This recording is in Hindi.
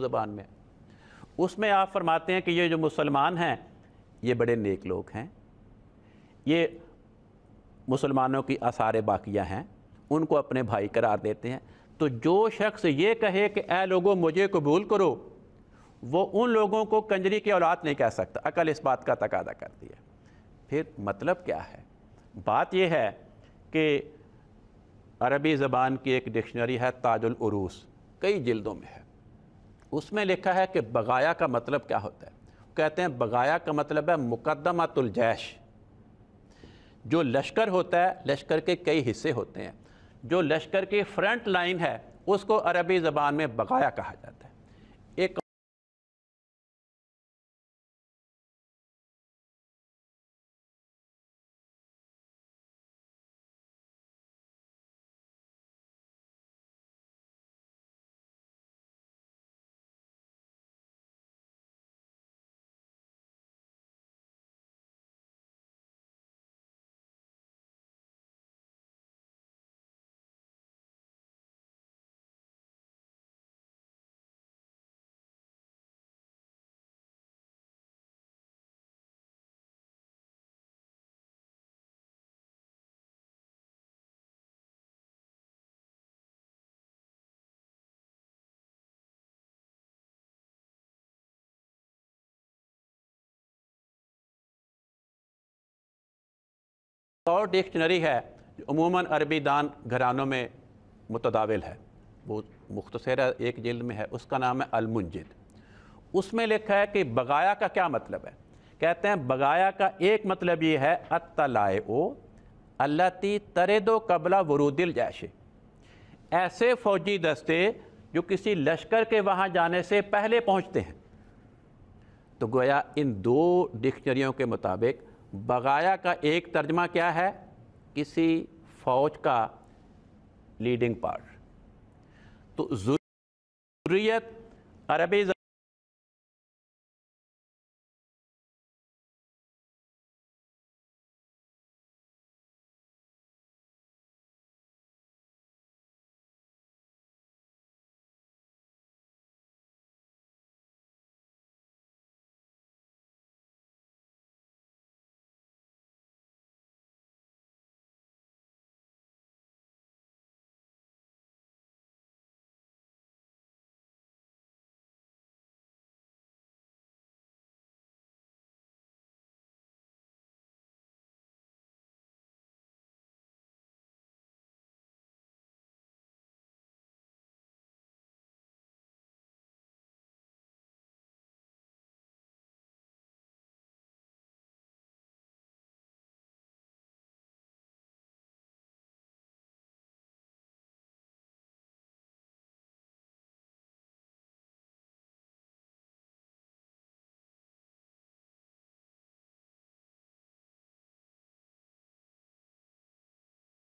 ज़बान में उसमें आप फरमाते हैं कि ये जो मुसलमान हैं ये बड़े नेक लोग हैं ये मुसलमानों की आसार बाकियाँ हैं उनको अपने भाई करार देते हैं तो जो शख्स ये कहे कि ए लोगों मुझे कबूल करो वो उन लोगों को कंजरी की औलाद नहीं कह सकता अकल इस बात का तकादा करती है फिर मतलब क्या है बात यह है कि अरबी ज़बान की एक डिक्शनरी है ताजुल उरूस कई जिल्दों में है उसमें लिखा है कि बगाया का मतलब क्या होता है कहते हैं बगाया का मतलब है मुकदमातुलजैश जो लश्कर होता है लश्कर के कई हिस्से होते हैं जो लश्कर की फ्रंट लाइन है उसको अरबी ज़बान में बगाया कहा जाता है और डिक्शनरी है अमूमा अरबी दान घरानों में मुतदावल है वो मुख्तर एक जल्द में है उसका नाम है अलमुंजिद उसमें लिखा है कि बगाया का क्या मतलब है कहते हैं बगाया का एक मतलब ये है अतलाए ओ अल्लाती दो कबला वरूदिल जैशे ऐसे फ़ौजी दस्ते जो किसी लश्कर के वहाँ जाने से पहले पहुँचते हैं तो गोया इन दो डिक्शनरियों के मुताबिक बगाया का एक तर्जमा क्या है किसी फ़ौज का लीडिंग पार्ट तो ज़रूरीत अरबी